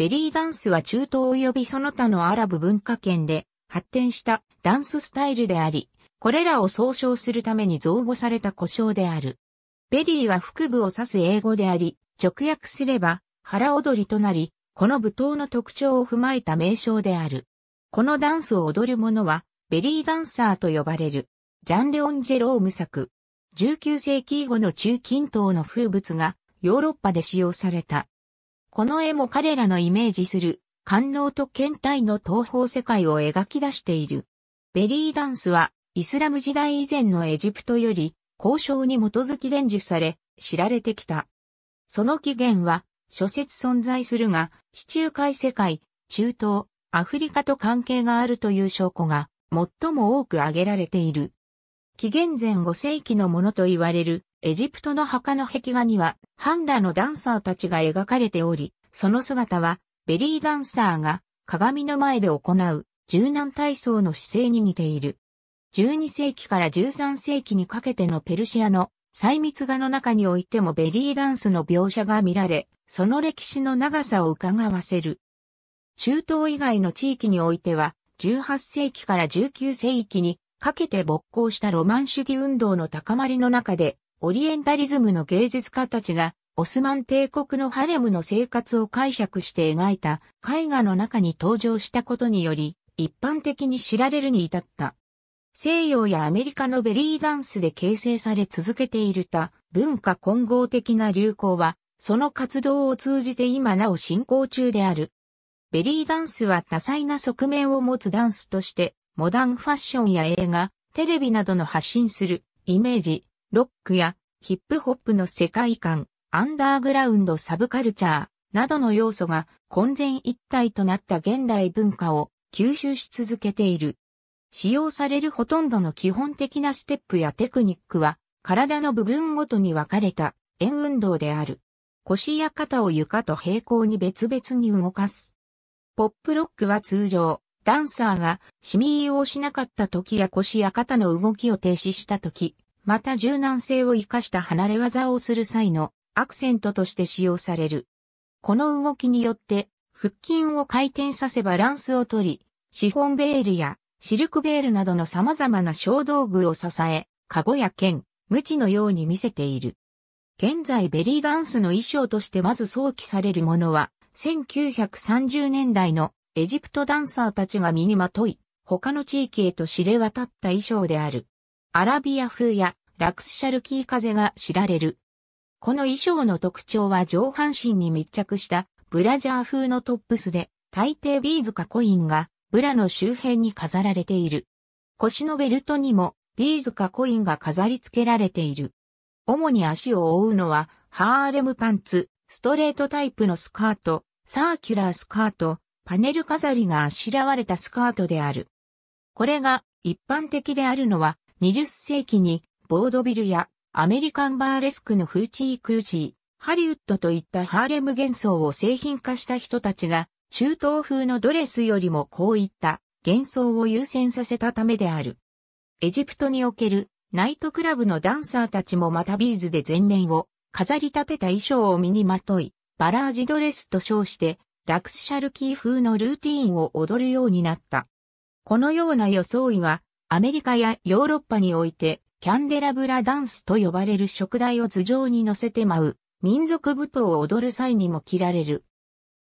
ベリーダンスは中東及びその他のアラブ文化圏で発展したダンススタイルであり、これらを総称するために造語された故障である。ベリーは腹部を指す英語であり、直訳すれば腹踊りとなり、この舞踏の特徴を踏まえた名称である。このダンスを踊る者は、ベリーダンサーと呼ばれる。ジャン・レオン・ジェローム作。19世紀以後の中近東の風物がヨーロッパで使用されたこの絵も彼らのイメージする、官能と検体の東方世界を描き出している。ベリーダンスは、イスラム時代以前のエジプトより、交渉に基づき伝授され、知られてきた。その起源は、諸説存在するが、地中海世界、中東、アフリカと関係があるという証拠が最も多く挙げられている。紀元前5世紀のものと言われるエジプトの墓の壁画には、ハンラのダンサーたちが描かれており、その姿は、ベリーダンサーが鏡の前で行う柔軟体操の姿勢に似ている。12世紀から13世紀にかけてのペルシアの細密画の中においてもベリーダンスの描写が見られ、その歴史の長さを伺わせる。中東以外の地域においては、18世紀から19世紀にかけて勃興したロマン主義運動の高まりの中で、オリエンタリズムの芸術家たちが、オスマン帝国のハレムの生活を解釈して描いた絵画の中に登場したことにより、一般的に知られるに至った。西洋やアメリカのベリーダンスで形成され続けている他、文化混合的な流行は、その活動を通じて今なお進行中である。ベリーダンスは多彩な側面を持つダンスとして、モダンファッションや映画、テレビなどの発信するイメージ、ロックやヒップホップの世界観、アンダーグラウンドサブカルチャーなどの要素が混然一体となった現代文化を吸収し続けている。使用されるほとんどの基本的なステップやテクニックは体の部分ごとに分かれた円運動である。腰や肩を床と平行に別々に動かす。ポップロックは通常、ダンサーがシミーをしなかった時や腰や肩の動きを停止した時、また柔軟性を生かした離れ技をする際のアクセントとして使用される。この動きによって、腹筋を回転させバランスをとり、シフォンベールやシルクベールなどの様々な小道具を支え、カゴや剣、無知のように見せている。現在ベリーダンスの衣装としてまず想起されるものは、1930年代のエジプトダンサーたちが身にまとい、他の地域へと知れ渡った衣装である。アラビア風やラクスシャルキー風が知られる。この衣装の特徴は上半身に密着したブラジャー風のトップスで、大抵ビーズかコインがブラの周辺に飾られている。腰のベルトにもビーズかコインが飾り付けられている。主に足を覆うのはハーレムパンツ、ストレートタイプのスカート、サーキュラースカート、パネル飾りがあしらわれたスカートである。これが一般的であるのは20世紀にボードビルやアメリカンバーレスクのフーチークーチー、ハリウッドといったハーレム幻想を製品化した人たちが中東風のドレスよりもこういった幻想を優先させたためである。エジプトにおけるナイトクラブのダンサーたちもまたビーズで全面を飾り立てた衣装を身にまとい、バラージドレスと称してラクスシャルキー風のルーティーンを踊るようになった。このような装いはアメリカやヨーロッパにおいて、キャンデラブラダンスと呼ばれる食材を頭上に乗せて舞う、民族舞踏を踊る際にも着られる。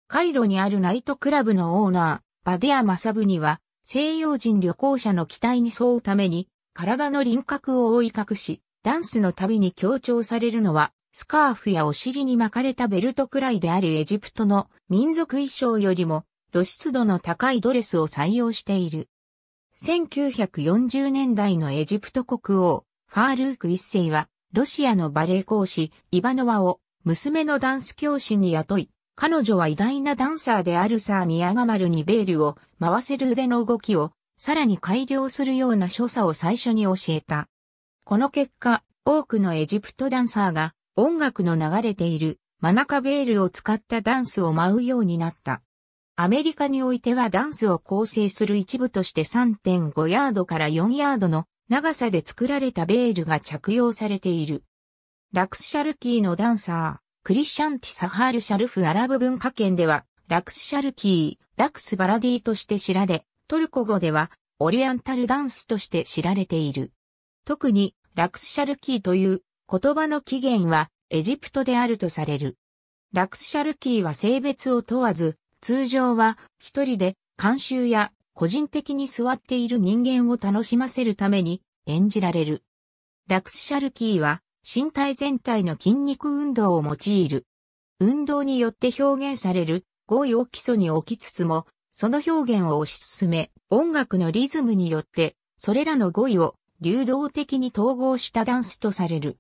カイロにあるナイトクラブのオーナー、バディア・マサブには、西洋人旅行者の期待に沿うために、体の輪郭を覆い隠し、ダンスの度に強調されるのは、スカーフやお尻に巻かれたベルトくらいであるエジプトの民族衣装よりも露出度の高いドレスを採用している。1940年代のエジプト国王、ファールーク一世は、ロシアのバレエ講師、イバノワを、娘のダンス教師に雇い、彼女は偉大なダンサーであるサー・ミヤガマルにベールを回せる腕の動きを、さらに改良するような所作を最初に教えた。この結果、多くのエジプトダンサーが、音楽の流れている、マナカベールを使ったダンスを舞うようになった。アメリカにおいてはダンスを構成する一部として3.5ヤードから4ヤードの長さで作られたベールが着用されている。ラクスシャルキーのダンサー、クリシャンティ・サハール・シャルフアラブ文化圏では、ラクスシャルキー、ラクスバラディとして知られ、トルコ語では、オリエンタルダンスとして知られている。特に、ラクスシャルキーという言葉の起源は、エジプトであるとされる。ラクスシャルキーは性別を問わず、通常は一人で監修や個人的に座っている人間を楽しませるために演じられる。ラクスシャルキーは身体全体の筋肉運動を用いる。運動によって表現される語彙を基礎に置きつつも、その表現を推し進め、音楽のリズムによって、それらの語彙を流動的に統合したダンスとされる。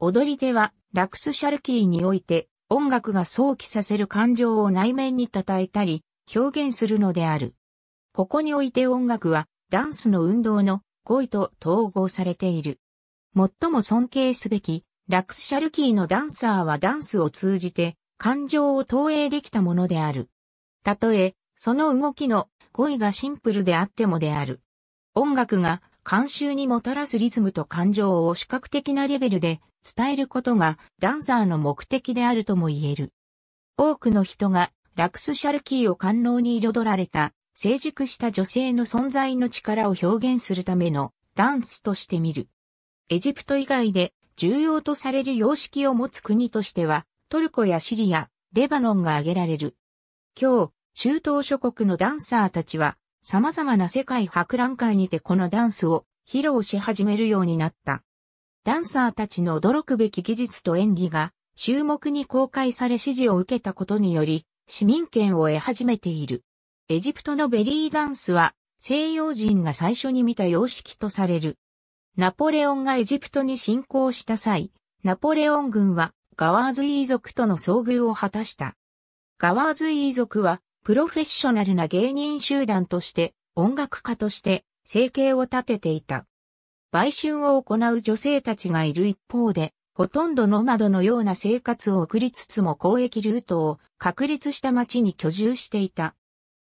踊り手は、ラクスシャルキーにおいて、音楽が想起させる感情を内面に称えたり、表現するのである。ここにおいて音楽は、ダンスの運動の行と統合されている。最も尊敬すべき、ラクスシャルキーのダンサーはダンスを通じて、感情を投影できたものである。たとえ、その動きの語彙がシンプルであってもである。音楽が、慣習にもたらすリズムと感情を視覚的なレベルで伝えることがダンサーの目的であるとも言える。多くの人がラクスシャルキーを官能に彩られた成熟した女性の存在の力を表現するためのダンスとして見る。エジプト以外で重要とされる様式を持つ国としてはトルコやシリア、レバノンが挙げられる。今日、中東諸国のダンサーたちは様々な世界博覧会にてこのダンスを披露し始めるようになった。ダンサーたちの驚くべき技術と演技が、注目に公開され支持を受けたことにより、市民権を得始めている。エジプトのベリーダンスは、西洋人が最初に見た様式とされる。ナポレオンがエジプトに侵攻した際、ナポレオン軍はガワーズイー族との遭遇を果たした。ガワーズイー族はプロフェッショナルな芸人集団として音楽家として生計を立てていた。売春を行う女性たちがいる一方で、ほとんどの窓のような生活を送りつつも交易ルートを確立した町に居住していた。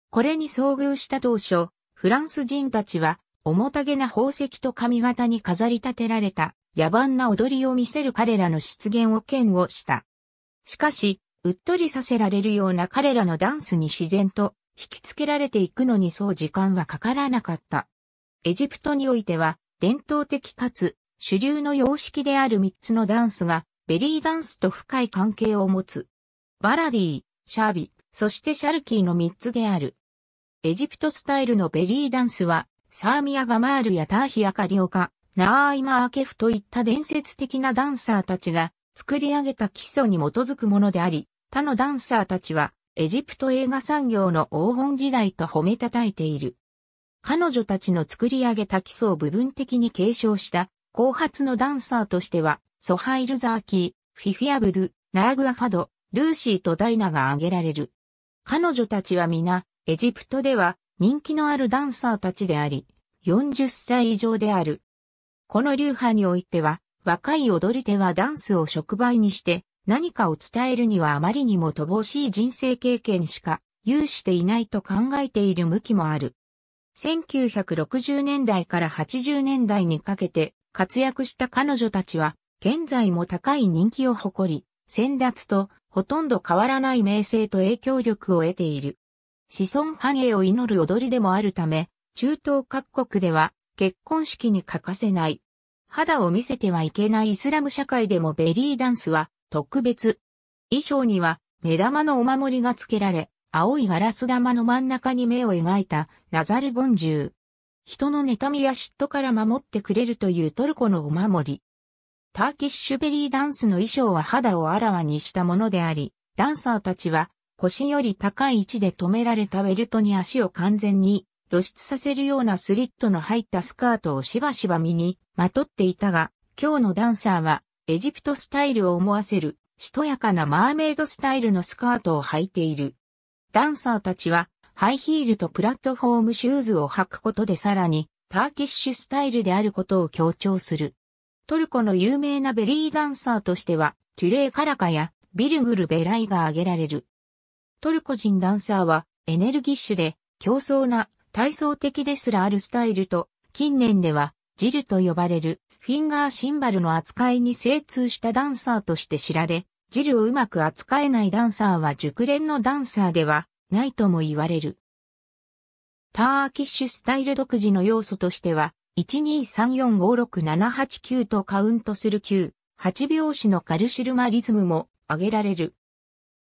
これに遭遇した当初、フランス人たちは、重たげな宝石と髪型に飾り立てられた野蛮な踊りを見せる彼らの出現を嫌悪した。しかし、うっとりさせられるような彼らのダンスに自然と引きつけられていくのにそう時間はかからなかった。エジプトにおいては、伝統的かつ主流の様式である3つのダンスがベリーダンスと深い関係を持つ。バラディ、シャービ、そしてシャルキーの3つである。エジプトスタイルのベリーダンスは、サーミア・ガマールやターヒア・カリオカ、ナーイマ・アケフといった伝説的なダンサーたちが作り上げた基礎に基づくものであり、他のダンサーたちはエジプト映画産業の黄金時代と褒めたたえている。彼女たちの作り上げた基礎を部分的に継承した後発のダンサーとしては、ソハイル・ザーキー、フィフィアブル、ナーグ・アファド、ルーシーとダイナが挙げられる。彼女たちは皆、エジプトでは人気のあるダンサーたちであり、40歳以上である。この流派においては、若い踊り手はダンスを触媒にして、何かを伝えるにはあまりにも乏しい人生経験しか有していないと考えている向きもある。1960年代から80年代にかけて活躍した彼女たちは、現在も高い人気を誇り、先達とほとんど変わらない名声と影響力を得ている。子孫繁栄を祈る踊りでもあるため、中東各国では結婚式に欠かせない。肌を見せてはいけないイスラム社会でもベリーダンスは特別。衣装には目玉のお守りが付けられ、青いガラス玉の真ん中に目を描いたナザルボンジュー。人の妬みや嫉妬から守ってくれるというトルコのお守り。ターキッシュベリーダンスの衣装は肌をあらわにしたものであり、ダンサーたちは腰より高い位置で止められたベルトに足を完全に露出させるようなスリットの入ったスカートをしばしば身にまとっていたが、今日のダンサーはエジプトスタイルを思わせるしとやかなマーメイドスタイルのスカートを履いている。ダンサーたちはハイヒールとプラットフォームシューズを履くことでさらにターキッシュスタイルであることを強調する。トルコの有名なベリーダンサーとしてはトゥレイ・カラカやビルグル・ベライが挙げられる。トルコ人ダンサーはエネルギッシュで競争な体操的ですらあるスタイルと近年ではジルと呼ばれるフィンガーシンバルの扱いに精通したダンサーとして知られ、ジルをうまく扱えないダンサーは熟練のダンサーではないとも言われる。ターキッシュスタイル独自の要素としては、123456789とカウントする9、8拍子のカルシルマリズムも挙げられる。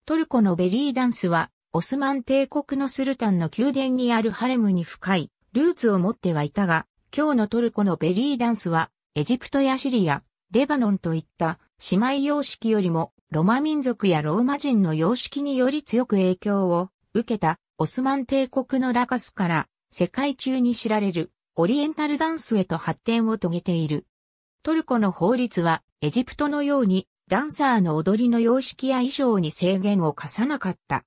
トルコのベリーダンスは、オスマン帝国のスルタンの宮殿にあるハレムに深いルーツを持ってはいたが、今日のトルコのベリーダンスは、エジプトやシリア、レバノンといった姉妹様式よりもロマ民族やローマ人の様式により強く影響を受けたオスマン帝国のラカスから世界中に知られるオリエンタルダンスへと発展を遂げている。トルコの法律はエジプトのようにダンサーの踊りの様式や衣装に制限を課さなかった。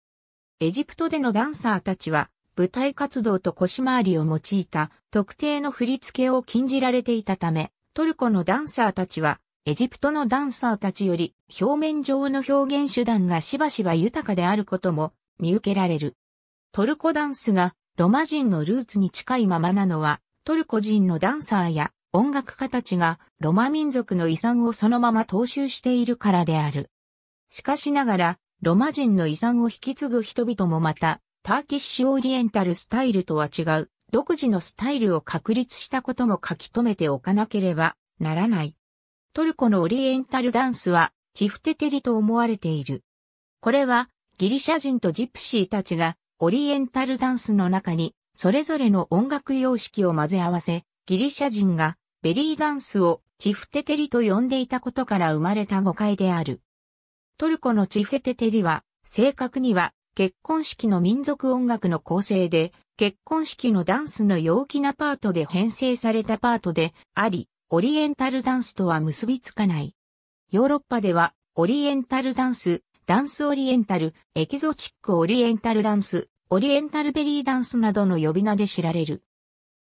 エジプトでのダンサーたちは舞台活動と腰回りを用いた特定の振り付けを禁じられていたため、トルコのダンサーたちはエジプトのダンサーたちより表面上の表現手段がしばしば豊かであることも見受けられる。トルコダンスがロマ人のルーツに近いままなのはトルコ人のダンサーや音楽家たちがロマ民族の遺産をそのまま踏襲しているからである。しかしながらロマ人の遺産を引き継ぐ人々もまたターキッシュオリエンタルスタイルとは違う独自のスタイルを確立したことも書き留めておかなければならない。トルコのオリエンタルダンスは、チフテテリと思われている。これは、ギリシャ人とジプシーたちが、オリエンタルダンスの中に、それぞれの音楽様式を混ぜ合わせ、ギリシャ人が、ベリーダンスを、チフテテリと呼んでいたことから生まれた誤解である。トルコのチフテテリは、正確には、結婚式の民族音楽の構成で、結婚式のダンスの陽気なパートで編成されたパートであり、オリエンタルダンスとは結びつかない。ヨーロッパでは、オリエンタルダンス、ダンスオリエンタル、エキゾチックオリエンタルダンス、オリエンタルベリーダンスなどの呼び名で知られる。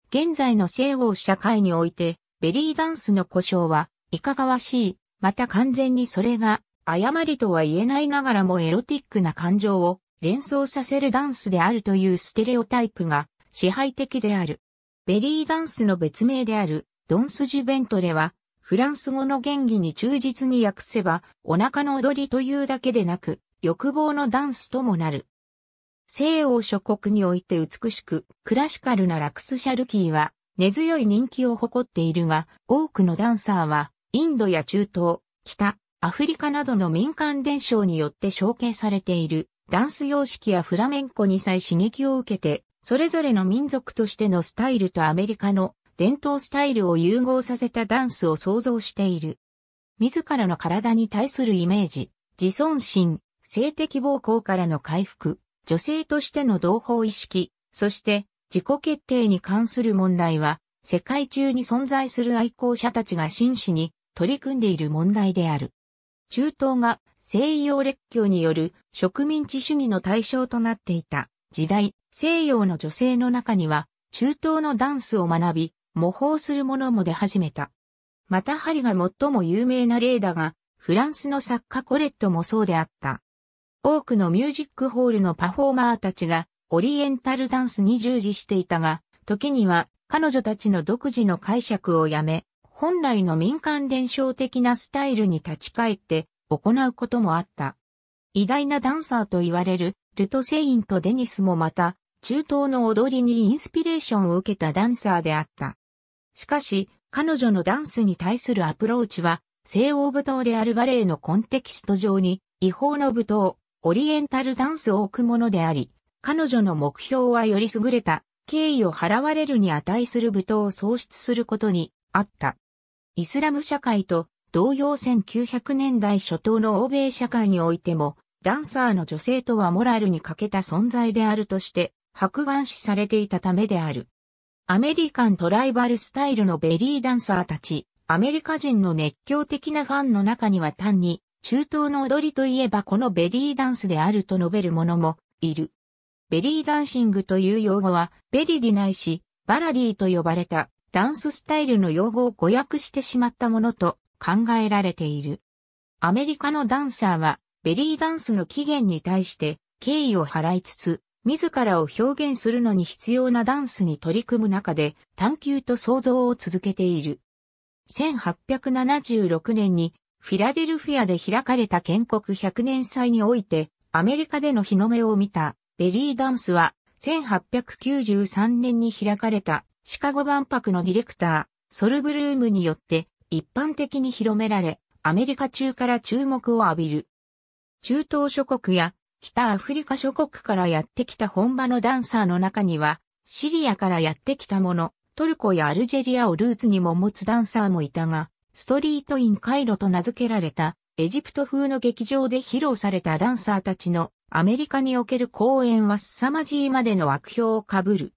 現在の西欧社会において、ベリーダンスの故障はいかがわしい、また完全にそれが誤りとは言えないながらもエロティックな感情を連想させるダンスであるというステレオタイプが支配的である。ベリーダンスの別名であるドンスジュベントレは、フランス語の原義に忠実に訳せば、お腹の踊りというだけでなく、欲望のダンスともなる。西欧諸国において美しく、クラシカルなラクスシャルキーは、根強い人気を誇っているが、多くのダンサーは、インドや中東、北、アフリカなどの民間伝承によって承継されている、ダンス様式やフラメンコにさえ刺激を受けて、それぞれの民族としてのスタイルとアメリカの伝統スタイルを融合させたダンスを創造している。自らの体に対するイメージ、自尊心、性的暴行からの回復、女性としての同胞意識、そして自己決定に関する問題は、世界中に存在する愛好者たちが真摯に取り組んでいる問題である。中東が西洋列強による植民地主義の対象となっていた時代、西洋の女性の中には中東のダンスを学び、模倣するものも出始めた。また針が最も有名な例だが、フランスの作家コレットもそうであった。多くのミュージックホールのパフォーマーたちがオリエンタルダンスに従事していたが、時には彼女たちの独自の解釈をやめ、本来の民間伝承的なスタイルに立ち返って行うこともあった。偉大なダンサーと言われるルトセインとデニスもまた中東の踊りにインスピレーションを受けたダンサーであった。しかし、彼女のダンスに対するアプローチは、西欧舞踏であるバレエのコンテキスト上に、違法の舞踏、オリエンタルダンスを置くものであり、彼女の目標はより優れた、敬意を払われるに値する舞踏を創出することにあった。イスラム社会と同様1900年代初頭の欧米社会においても、ダンサーの女性とはモラルに欠けた存在であるとして、白眼視されていたためである。アメリカントライバルスタイルのベリーダンサーたち、アメリカ人の熱狂的なファンの中には単に、中東の踊りといえばこのベリーダンスであると述べる者もいる。ベリーダンシングという用語は、ベリディないし、バラディと呼ばれたダンススタイルの用語を誤訳してしまったものと考えられている。アメリカのダンサーは、ベリーダンスの起源に対して敬意を払いつつ、自らを表現するのに必要なダンスに取り組む中で探求と創造を続けている。1876年にフィラデルフィアで開かれた建国100年祭においてアメリカでの日の目を見たベリーダンスは1893年に開かれたシカゴ万博のディレクターソルブルームによって一般的に広められアメリカ中から注目を浴びる。中東諸国や北アフリカ諸国からやってきた本場のダンサーの中には、シリアからやってきたもの、トルコやアルジェリアをルーツにも持つダンサーもいたが、ストリートインカイロと名付けられた、エジプト風の劇場で披露されたダンサーたちのアメリカにおける公演は凄まじいまでの悪評をかぶる。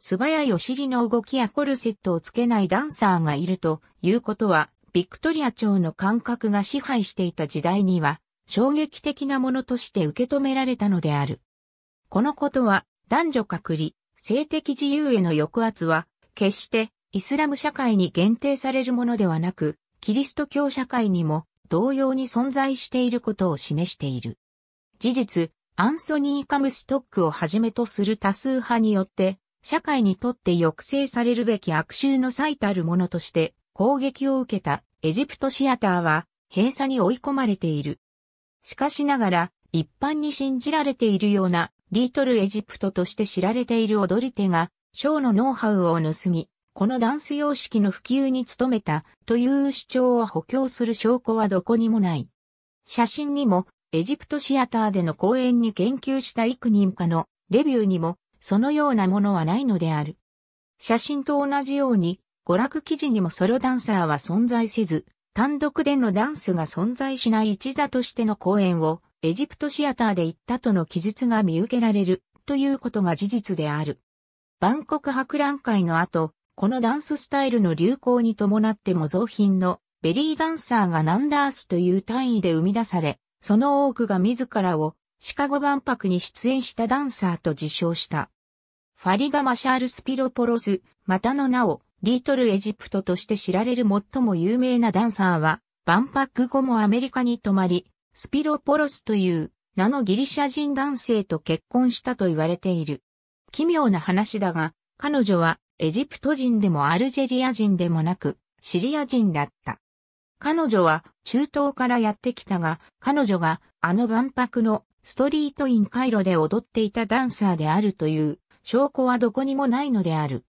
素早いお尻の動きやコルセットをつけないダンサーがいるということは、ビクトリア朝の感覚が支配していた時代には、衝撃的なものとして受け止められたのである。このことは男女隔離、性的自由への抑圧は、決してイスラム社会に限定されるものではなく、キリスト教社会にも同様に存在していることを示している。事実、アンソニー・カムストックをはじめとする多数派によって、社会にとって抑制されるべき悪臭の最たるものとして攻撃を受けたエジプトシアターは閉鎖に追い込まれている。しかしながら、一般に信じられているような、リートルエジプトとして知られている踊り手が、ショーのノウハウを盗み、このダンス様式の普及に努めたという主張を補強する証拠はどこにもない。写真にも、エジプトシアターでの公演に研究した幾人かのレビューにも、そのようなものはないのである。写真と同じように、娯楽記事にもソロダンサーは存在せず、単独でのダンスが存在しない一座としての公演をエジプトシアターで行ったとの記述が見受けられるということが事実である。万国博覧会の後、このダンススタイルの流行に伴って模造品のベリーダンサーがナンダースという単位で生み出され、その多くが自らをシカゴ万博に出演したダンサーと自称した。ファリダ・マシャール・スピロポロス、またの名をリートルエジプトとして知られる最も有名なダンサーは、万博後もアメリカに泊まり、スピロポロスという名のギリシャ人男性と結婚したと言われている。奇妙な話だが、彼女はエジプト人でもアルジェリア人でもなく、シリア人だった。彼女は中東からやってきたが、彼女があの万博のストリートインカイロで踊っていたダンサーであるという証拠はどこにもないのである。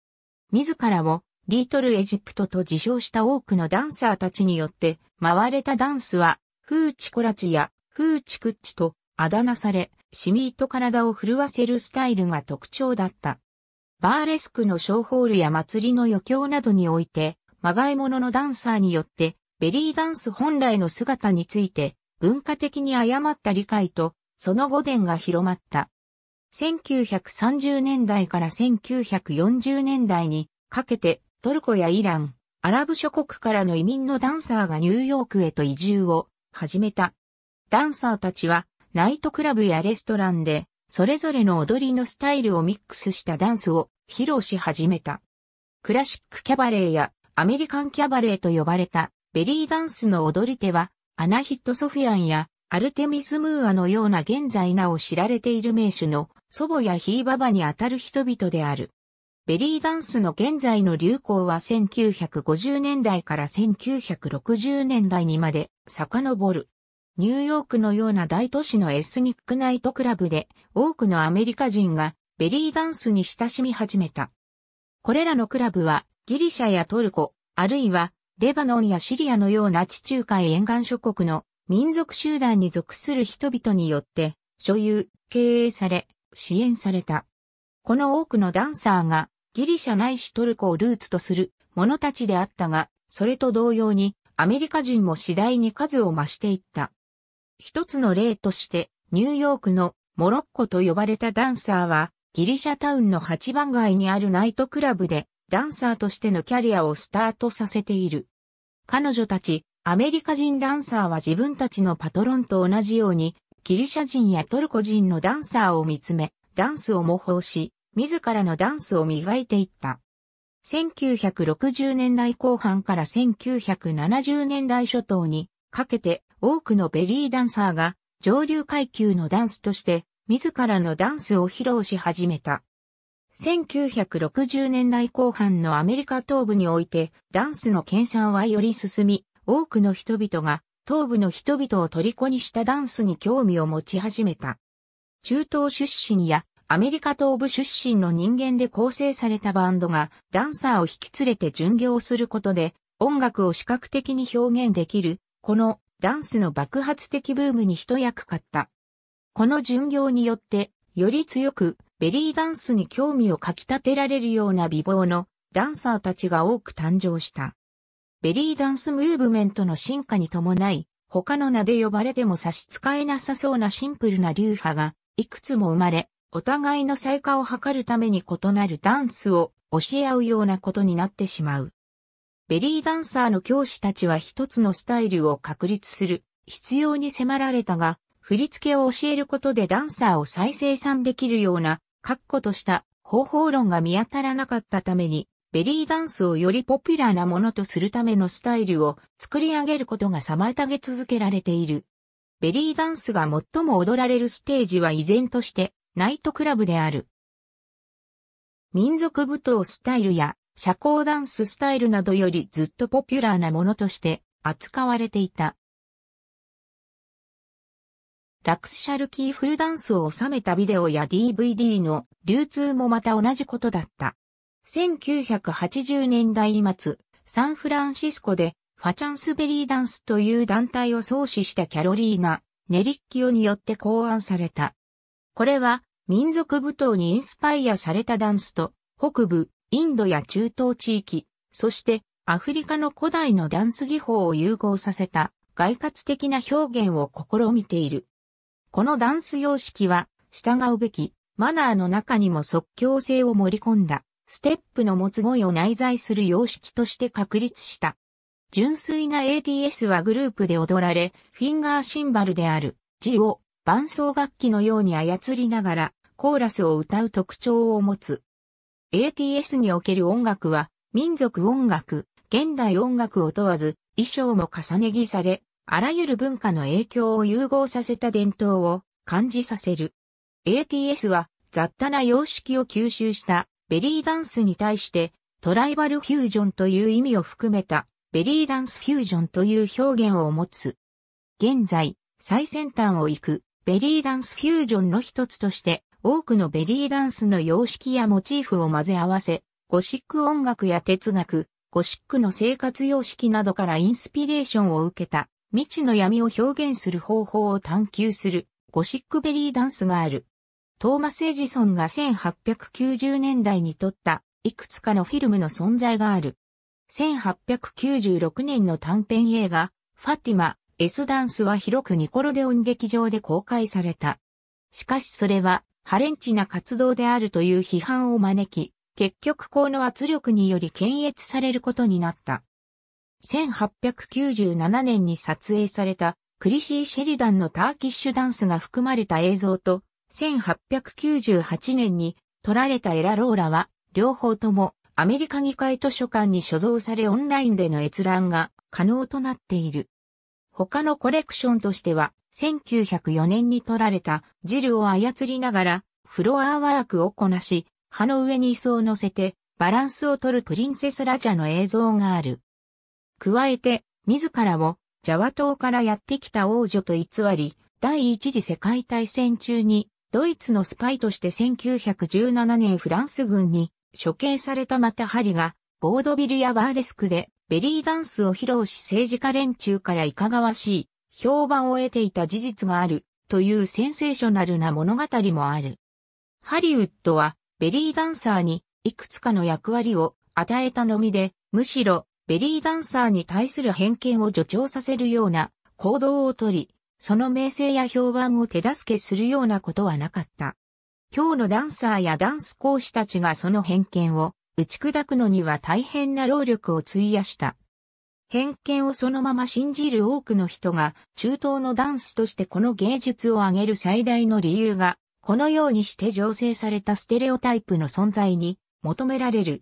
自らをリートルエジプトと自称した多くのダンサーたちによって、回れたダンスは、フーチコラチやフーチクッチとあだ名され、シミーと体を震わせるスタイルが特徴だった。バーレスクのショーホールや祭りの余興などにおいて、まがいもののダンサーによって、ベリーダンス本来の姿について、文化的に誤った理解と、その語伝が広まった。1930年代から1940年代にかけて、トルコやイラン、アラブ諸国からの移民のダンサーがニューヨークへと移住を始めた。ダンサーたちはナイトクラブやレストランでそれぞれの踊りのスタイルをミックスしたダンスを披露し始めた。クラシックキャバレーやアメリカンキャバレーと呼ばれたベリーダンスの踊り手はアナヒット・ソフィアンやアルテミス・ムーアのような現在なお知られている名手の祖母やヒーババにあたる人々である。ベリーダンスの現在の流行は1950年代から1960年代にまで遡る。ニューヨークのような大都市のエスニックナイトクラブで多くのアメリカ人がベリーダンスに親しみ始めた。これらのクラブはギリシャやトルコ、あるいはレバノンやシリアのような地中海沿岸諸国の民族集団に属する人々によって所有、経営され、支援された。この多くのダンサーがギリシャないしトルコをルーツとする者たちであったが、それと同様にアメリカ人も次第に数を増していった。一つの例として、ニューヨークのモロッコと呼ばれたダンサーは、ギリシャタウンの8番街にあるナイトクラブで、ダンサーとしてのキャリアをスタートさせている。彼女たち、アメリカ人ダンサーは自分たちのパトロンと同じように、ギリシャ人やトルコ人のダンサーを見つめ、ダンスを模倣し、自らのダンスを磨いていった。1960年代後半から1970年代初頭にかけて多くのベリーダンサーが上流階級のダンスとして自らのダンスを披露し始めた。1960年代後半のアメリカ東部においてダンスの研鑽はより進み、多くの人々が東部の人々を虜にしたダンスに興味を持ち始めた。中東出身やアメリカ東部出身の人間で構成されたバンドがダンサーを引き連れて巡業することで音楽を視覚的に表現できる、このダンスの爆発的ブームに一役買った。この巡業によってより強くベリーダンスに興味をかき立てられるような美貌のダンサーたちが多く誕生した。ベリーダンスムーブメントの進化に伴い、他の名で呼ばれても差し支えなさそうなシンプルな流派がいくつも生まれ、お互いの再化を図るために異なるダンスを教え合うようなことになってしまう。ベリーダンサーの教師たちは一つのスタイルを確立する必要に迫られたが、振り付けを教えることでダンサーを再生産できるような確固とした方法論が見当たらなかったために、ベリーダンスをよりポピュラーなものとするためのスタイルを作り上げることが妨げ続けられている。ベリーダンスが最も踊られるステージは依然としてナイトクラブである。民族舞踏スタイルや社交ダンススタイルなどよりずっとポピュラーなものとして扱われていた。ラクシャルキーフルダンスを収めたビデオや DVD の流通もまた同じことだった。1980年代末、サンフランシスコでファチャンスベリーダンスという団体を創始したキャロリーナ・ネリッキオによって考案された。これは民族舞踏にインスパイアされたダンスと、北部、インドや中東地域、そしてアフリカの古代のダンス技法を融合させた外活的な表現を試みている。このダンス様式は従うべきマナーの中にも即興性を盛り込んだステップの持つ語彙を内在する様式として確立した。純粋な a t s はグループで踊られ、フィンガーシンバルである、字を伴奏楽器のように操りながら、コーラスを歌う特徴を持つ。ATS における音楽は、民族音楽、現代音楽を問わず、衣装も重ね着され、あらゆる文化の影響を融合させた伝統を感じさせる。ATS は雑多な様式を吸収したベリーダンスに対してトライバルフュージョンという意味を含めたベリーダンスフュージョンという表現を持つ。現在、最先端を行くベリーダンスフュージョンの一つとして多くのベリーダンスの様式やモチーフを混ぜ合わせ、ゴシック音楽や哲学、ゴシックの生活様式などからインスピレーションを受けた、未知の闇を表現する方法を探求する、ゴシックベリーダンスがある。トーマス・エジソンが1890年代に撮った、いくつかのフィルムの存在がある。1896年の短編映画、ファティマ、S ダンスは広くニコロデオン劇場で公開された。しかしそれは、ハレンチな活動であるという批判を招き、結局この圧力により検閲されることになった。1897年に撮影されたクリシー・シェリダンのターキッシュダンスが含まれた映像と、1898年に撮られたエラ・ローラは、両方ともアメリカ議会図書館に所蔵されオンラインでの閲覧が可能となっている。他のコレクションとしては、1904年に撮られたジルを操りながら、フロアワークをこなし、葉の上に椅子を乗せて、バランスを取るプリンセスラジャの映像がある。加えて、自らをジャワ島からやってきた王女と偽り、第一次世界大戦中にドイツのスパイとして1917年フランス軍に処刑されたまたハリが、ボードビルやバーレスクでベリーダンスを披露し政治家連中からいかがわしい、評判を得ていた事実がある、というセンセーショナルな物語もある。ハリウッドは、ベリーダンサーに、いくつかの役割を与えたのみで、むしろ、ベリーダンサーに対する偏見を助長させるような行動をとり、その名声や評判を手助けするようなことはなかった。今日のダンサーやダンス講師たちがその偏見を打ち砕くのには大変な労力を費やした。偏見をそのまま信じる多くの人が中東のダンスとしてこの芸術を上げる最大の理由が、このようにして醸成されたステレオタイプの存在に求められる。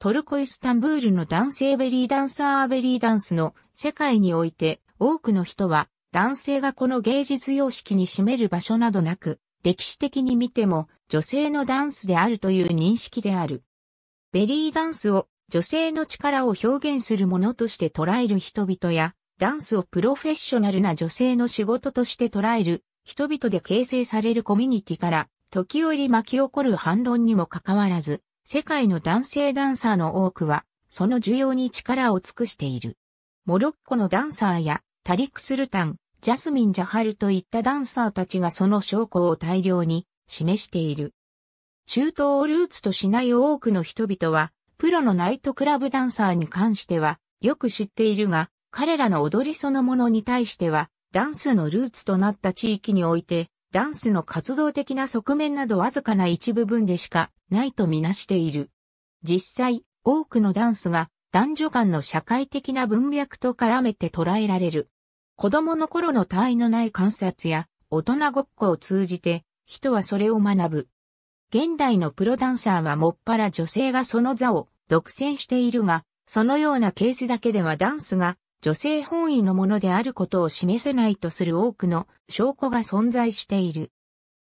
トルコイスタンブールの男性ベリーダンサーベリーダンスの世界において多くの人は男性がこの芸術様式に占める場所などなく歴史的に見ても女性のダンスであるという認識である。ベリーダンスを女性の力を表現するものとして捉える人々や、ダンスをプロフェッショナルな女性の仕事として捉える人々で形成されるコミュニティから、時折巻き起こる反論にもかかわらず、世界の男性ダンサーの多くは、その需要に力を尽くしている。モロッコのダンサーや、タリクスルタン、ジャスミン・ジャハルといったダンサーたちがその証拠を大量に示している。中東をルーツとしない多くの人々は、プロのナイトクラブダンサーに関しては、よく知っているが、彼らの踊りそのものに対しては、ダンスのルーツとなった地域において、ダンスの活動的な側面などわずかな一部分でしかないとみなしている。実際、多くのダンスが男女間の社会的な文脈と絡めて捉えられる。子供の頃の他愛のない観察や大人ごっこを通じて人はそれを学ぶ。現代のプロダンサーはもっぱら女性がその座を独占しているが、そのようなケースだけではダンスが女性本位のものであることを示せないとする多くの証拠が存在している。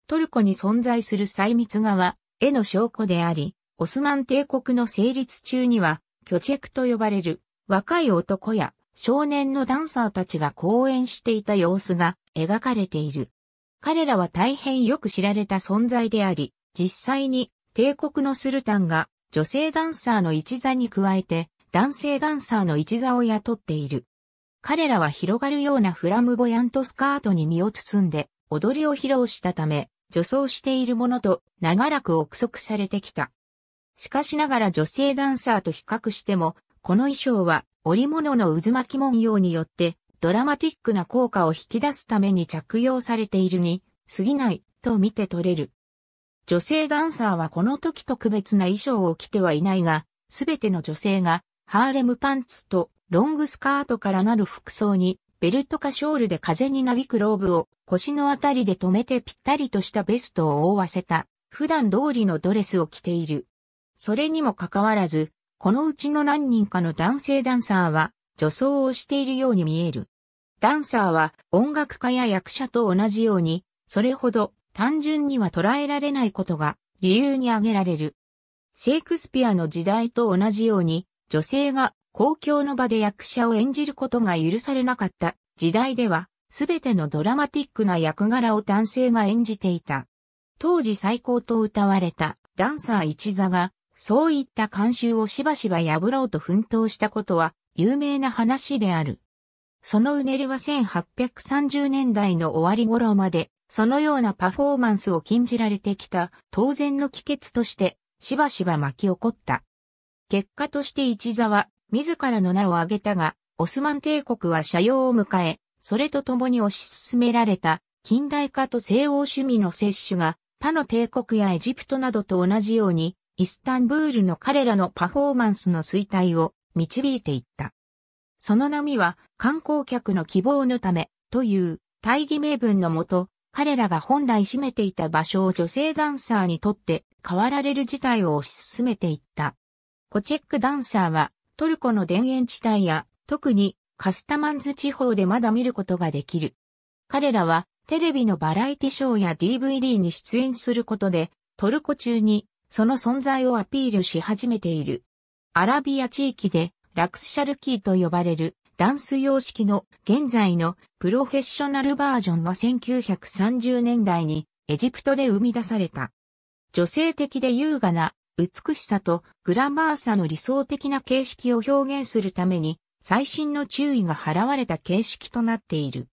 トルコに存在する細密画は絵の証拠であり、オスマン帝国の成立中には、巨チェクと呼ばれる若い男や少年のダンサーたちが公演していた様子が描かれている。彼らは大変よく知られた存在であり、実際に帝国のスルタンが女性ダンサーの一座に加えて男性ダンサーの一座を雇っている。彼らは広がるようなフラムボヤントスカートに身を包んで踊りを披露したため女装しているものと長らく憶測されてきた。しかしながら女性ダンサーと比較してもこの衣装は織物の渦巻き文様によってドラマティックな効果を引き出すために着用されているに過ぎないと見て取れる。女性ダンサーはこの時特別な衣装を着てはいないが、すべての女性がハーレムパンツとロングスカートからなる服装にベルトかショールで風になびくローブを腰のあたりで止めてぴったりとしたベストを覆わせた普段通りのドレスを着ている。それにもかかわらず、このうちの何人かの男性ダンサーは女装をしているように見える。ダンサーは音楽家や役者と同じように、それほど単純には捉えられないことが理由に挙げられる。シェイクスピアの時代と同じように、女性が公共の場で役者を演じることが許されなかった時代では、すべてのドラマティックな役柄を男性が演じていた。当時最高と歌われたダンサー一座が、そういった慣習をしばしば破ろうと奮闘したことは有名な話である。そのうねりは1830年代の終わり頃までそのようなパフォーマンスを禁じられてきた当然の帰結としてしばしば巻き起こった。結果として一座は自らの名を挙げたが、オスマン帝国は斜陽を迎え、それと共に推し進められた近代化と西欧趣味の摂取が他の帝国やエジプトなどと同じようにイスタンブールの彼らのパフォーマンスの衰退を導いていった。その波は観光客の希望のためという大義名分のもと彼らが本来占めていた場所を女性ダンサーにとって変わられる事態を推し進めていった。コチェックダンサーはトルコの田園地帯や特にカスタマンズ地方でまだ見ることができる。彼らはテレビのバラエティショーや DVD に出演することでトルコ中にその存在をアピールし始めている。アラビア地域でラクスシャルキーと呼ばれるダンス様式の現在のプロフェッショナルバージョンは1930年代にエジプトで生み出された。女性的で優雅な美しさとグラマーさの理想的な形式を表現するために最新の注意が払われた形式となっている。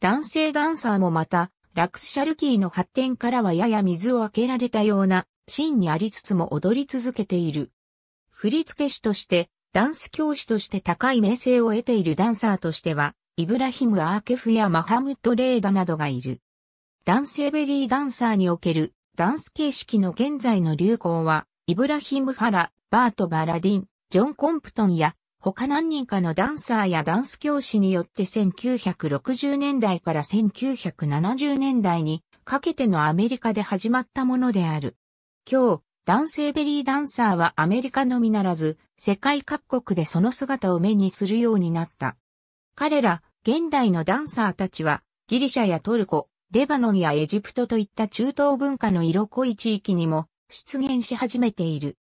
男性ダンサーもまたラクスシャルキーの発展からはやや水を開けられたようなシーンにありつつも踊り続けている。振付師としてダンス教師として高い名声を得ているダンサーとしては、イブラヒム・アーケフやマハムッド・レーダなどがいる。ダンスエベリーダンサーにおけるダンス形式の現在の流行は、イブラヒム・ファラ、バート・バラディン、ジョン・コンプトンや他何人かのダンサーやダンス教師によって1960年代から1970年代にかけてのアメリカで始まったものである。今日、男性ベリーダンサーはアメリカのみならず、世界各国でその姿を目にするようになった。彼ら、現代のダンサーたちは、ギリシャやトルコ、レバノンやエジプトといった中東文化の色濃い地域にも出現し始めている。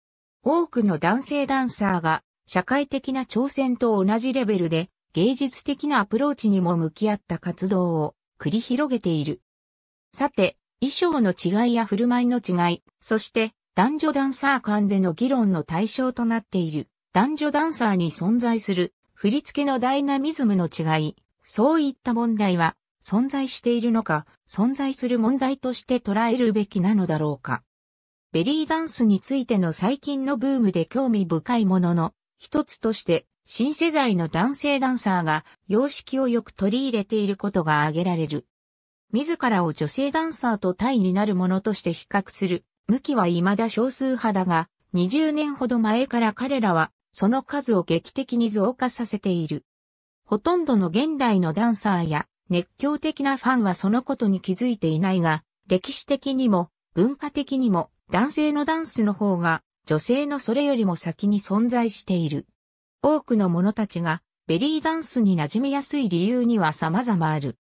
多くの男性ダンサーが、社会的な挑戦と同じレベルで、芸術的なアプローチにも向き合った活動を繰り広げている。さて、衣装の違いや振る舞いの違い、そして男女ダンサー間での議論の対象となっている、男女ダンサーに存在する、振り付けのダイナミズムの違い、そういった問題は、存在しているのか、存在する問題として捉えるべきなのだろうか。ベリーダンスについての最近のブームで興味深いものの、一つとして、新世代の男性ダンサーが様式をよく取り入れていることが挙げられる。自らを女性ダンサーと対になるものとして比較する向きは未だ少数派だが、20年ほど前から彼らは、その数を劇的に増加させている。ほとんどの現代のダンサーや熱狂的なファンはそのことに気づいていないが、歴史的にも文化的にも男性のダンスの方が女性のそれよりも先に存在している。多くの者たちがベリーダンスに馴染みやすい理由には様々ある。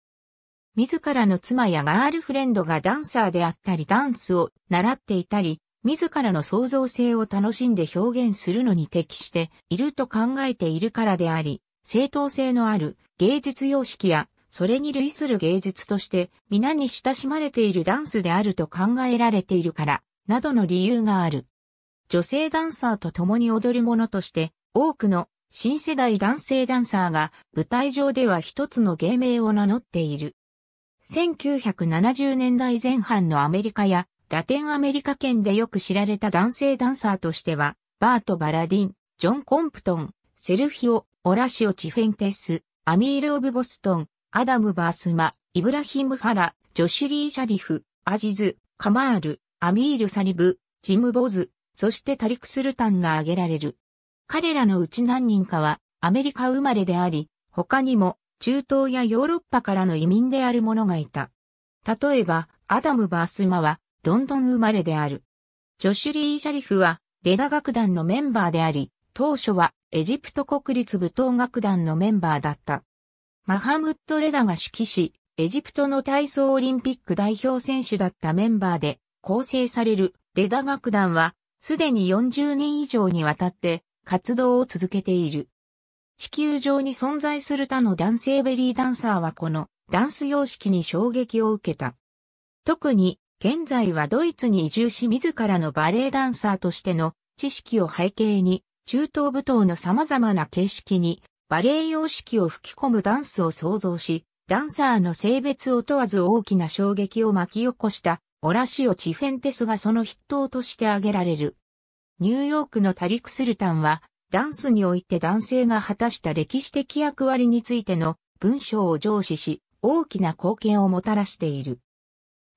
自らの妻やガールフレンドがダンサーであったりダンスを習っていたり、自らの創造性を楽しんで表現するのに適していると考えているからであり、正当性のある芸術様式やそれに類する芸術として皆に親しまれているダンスであると考えられているから、などの理由がある。女性ダンサーと共に踊る者として、多くの新世代男性ダンサーが舞台上では一つの芸名を名乗っている。1970年代前半のアメリカやラテンアメリカ圏でよく知られた男性ダンサーとしては、バート・バラディン、ジョン・コンプトン、セルヒオ、オラシオ・チフェンテス、アミール・オブ・ボストン、アダム・バースマ、イブラヒム・ハラ、ジョシュリー・シャリフ、アジズ、カマール、アミール・サリブ、ジム・ボズ、そしてタリク・スルタンが挙げられる。彼らのうち何人かはアメリカ生まれであり、他にも中東やヨーロッパからの移民である者がいた。例えば、アダム・バースマは、ロンドン生まれである。ジョシュリー・シャリフは、レダ楽団のメンバーであり、当初は、エジプト国立舞踏楽団のメンバーだった。マハムッド・レダが指揮し、エジプトの体操オリンピック代表選手だったメンバーで構成されるレダ楽団は、すでに40年以上にわたって活動を続けている。地球上に存在する他の男性ベリーダンサーはこのダンス様式に衝撃を受けた。特に、現在はドイツに移住し自らのバレエダンサーとしての知識を背景に、中東舞踏の様々な形式にバレエ様式を吹き込むダンスを創造し、ダンサーの性別を問わず大きな衝撃を巻き起こしたオラシオ・チフェンテスがその筆頭として挙げられる。ニューヨークのタリク・スルタンはダンスにおいて男性が果たした歴史的役割についての文章を上司し、大きな貢献をもたらしている。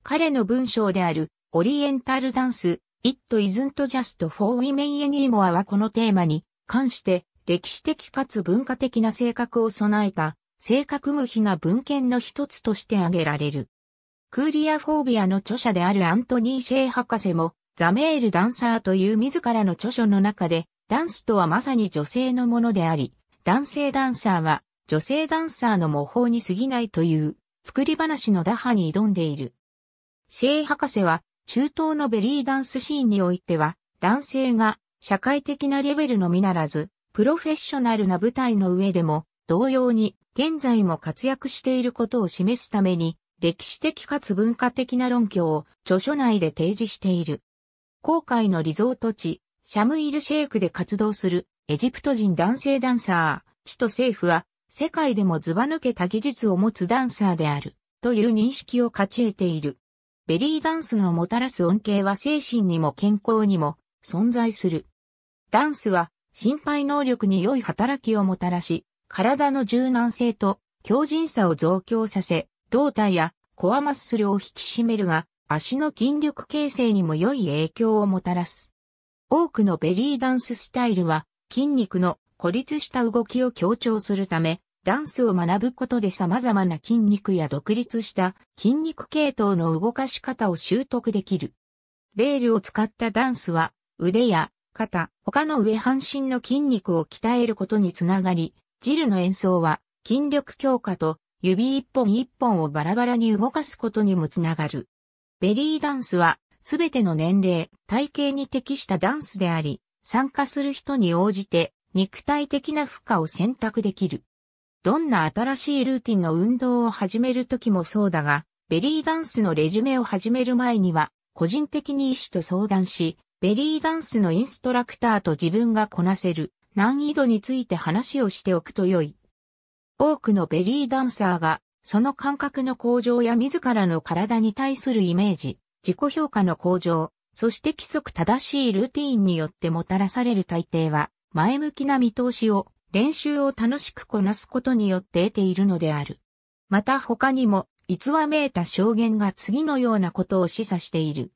彼の文章である、オリエンタルダンス、It isn't just for women anymore はこのテーマに関して、歴史的かつ文化的な性格を備えた、性格無比な文献の一つとして挙げられる。クーリアフォービアの著者であるアントニー・シェイ博士も、ザメールダンサーという自らの著書の中で、ダンスとはまさに女性のものであり、男性ダンサーは女性ダンサーの模倣に過ぎないという作り話の打破に挑んでいる。シェイ博士は中東のベリーダンスシーンにおいては男性が社会的なレベルのみならず、プロフェッショナルな舞台の上でも同様に現在も活躍していることを示すために歴史的かつ文化的な論拠を著書内で提示している。後悔のリゾート地、シャムイル・シェイクで活動するエジプト人男性ダンサー、チと政府は世界でもずば抜けた技術を持つダンサーであるという認識を勝ち得ている。ベリーダンスのもたらす恩恵は精神にも健康にも存在する。ダンスは心肺能力に良い働きをもたらし、体の柔軟性と強靭さを増強させ、胴体やコアマッスルを引き締めるが、足の筋力形成にも良い影響をもたらす。多くのベリーダンススタイルは筋肉の孤立した動きを強調するため、ダンスを学ぶことで様々な筋肉や独立した筋肉系統の動かし方を習得できる。レールを使ったダンスは腕や肩、他の上半身の筋肉を鍛えることにつながり、ジルの演奏は筋力強化と指一本一本をバラバラに動かすことにもつながる。ベリーダンスはすべての年齢、体型に適したダンスであり、参加する人に応じて肉体的な負荷を選択できる。どんな新しいルーティンの運動を始めるときもそうだが、ベリーダンスのレジュメを始める前には、個人的に医師と相談し、ベリーダンスのインストラクターと自分がこなせる難易度について話をしておくと良い。多くのベリーダンサーが、その感覚の向上や自らの体に対するイメージ、自己評価の向上、そして規則正しいルーティーンによってもたらされる大抵は、前向きな見通しを、練習を楽しくこなすことによって得ているのである。また他にも、逸話めいた証言が次のようなことを示唆している。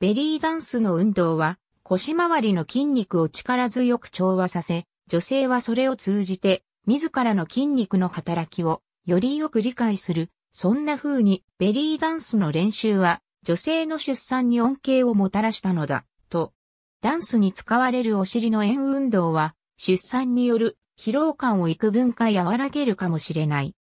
ベリーダンスの運動は、腰回りの筋肉を力強く調和させ、女性はそれを通じて、自らの筋肉の働きを、よりよく理解する。そんな風に、ベリーダンスの練習は、女性の出産に恩恵をもたらしたのだ、と。ダンスに使われるお尻の円運動は、出産による疲労感を幾分か和らげるかもしれない。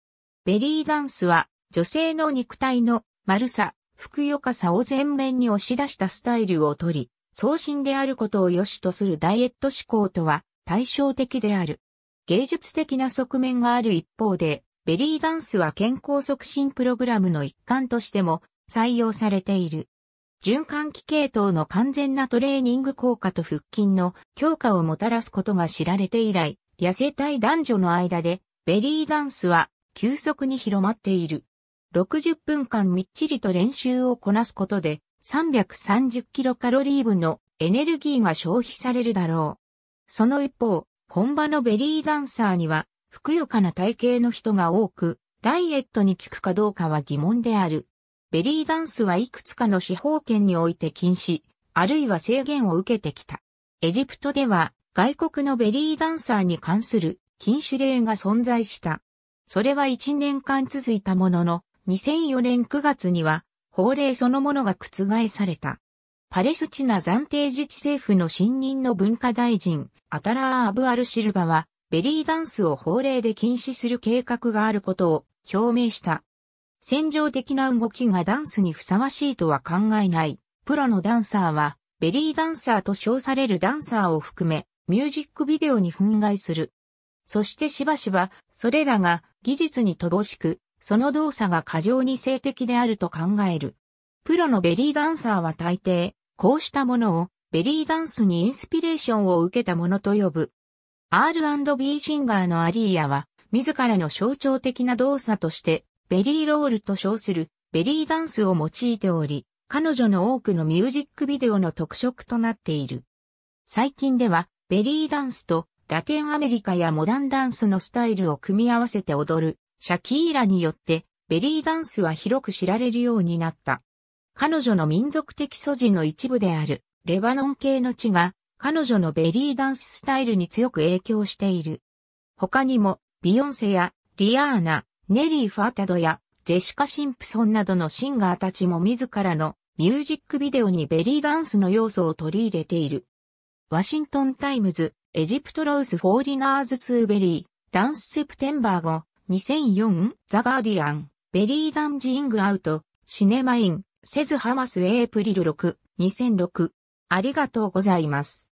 ベリーダンスは、女性の肉体の丸さ、ふくよかさを前面に押し出したスタイルをとり、送信であることを良しとするダイエット思考とは対照的である。芸術的な側面がある一方で、ベリーダンスは健康促進プログラムの一環としても採用されている。循環器系統の完全なトレーニング効果と腹筋の強化をもたらすことが知られて以来、痩せたい男女の間でベリーダンスは急速に広まっている。60分間みっちりと練習をこなすことで330キロカロリー分のエネルギーが消費されるだろう。その一方、本場のベリーダンサーには、ふくよかな体型の人が多く、ダイエットに効くかどうかは疑問である。ベリーダンスはいくつかの司法権において禁止、あるいは制限を受けてきた。エジプトでは外国のベリーダンサーに関する禁止令が存在した。それは1年間続いたものの、2004年9月には法令そのものが覆された。パレスチナ暫定自治政府の新任の文化大臣、アタラー・アブ・アルシルバは、ベリーダンスを法令で禁止する計画があることを表明した。戦場的な動きがダンスにふさわしいとは考えない。プロのダンサーは、ベリーダンサーと称されるダンサーを含め、ミュージックビデオに憤慨する。そしてしばしば、それらが技術に乏しく、その動作が過剰に性的であると考える。プロのベリーダンサーは大抵、こうしたものを、ベリーダンスにインスピレーションを受けたものと呼ぶ。R&B シンガーのアリーヤは、自らの象徴的な動作として、ベリーロールと称するベリーダンスを用いており、彼女の多くのミュージックビデオの特色となっている。最近では、ベリーダンスとラテンアメリカやモダンダンスのスタイルを組み合わせて踊る、シャキーラによって、ベリーダンスは広く知られるようになった。彼女の民族的素地の一部である、レバノン系の地が、彼女のベリーダンススタイルに強く影響している。他にも、ビヨンセやリアーナ、ネリー・ファータドやジェシカ・シンプソンなどのシンガーたちも自らのミュージックビデオにベリーダンスの要素を取り入れている。ワシントン・タイムズ、エジプト・ロース・フォーリナーズ・ツー・ベリー、ダンス・セプテンバー後、2004、ザ・ガーディアン、ベリーダンジング・アウト、シネマイン、セズ・ハマス・エープリル6、2006。ありがとうございます。